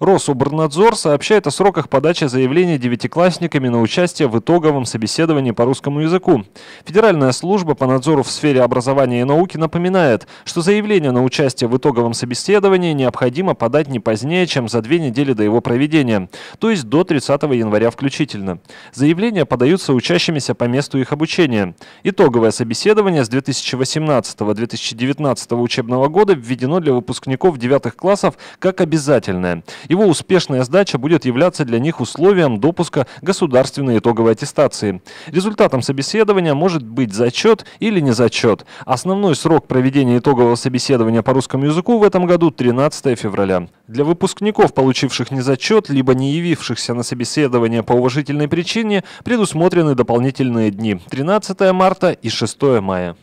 Рособорнадзор сообщает о сроках подачи заявления девятиклассниками на участие в итоговом собеседовании по русскому языку. Федеральная служба по надзору в сфере образования и науки напоминает, что заявление на участие в итоговом собеседовании необходимо подать не позднее, чем за две недели до его проведения, то есть до 30 января включительно. Заявления подаются учащимися по месту их обучения. Итоговое собеседование с 2018-2019 учебного года введено для выпускников девятых классов как обязательное – его успешная сдача будет являться для них условием допуска государственной итоговой аттестации. Результатом собеседования может быть зачет или не зачет. Основной срок проведения итогового собеседования по русскому языку в этом году 13 февраля. Для выпускников, получивших незачет, либо не явившихся на собеседование по уважительной причине, предусмотрены дополнительные дни – 13 марта и 6 мая.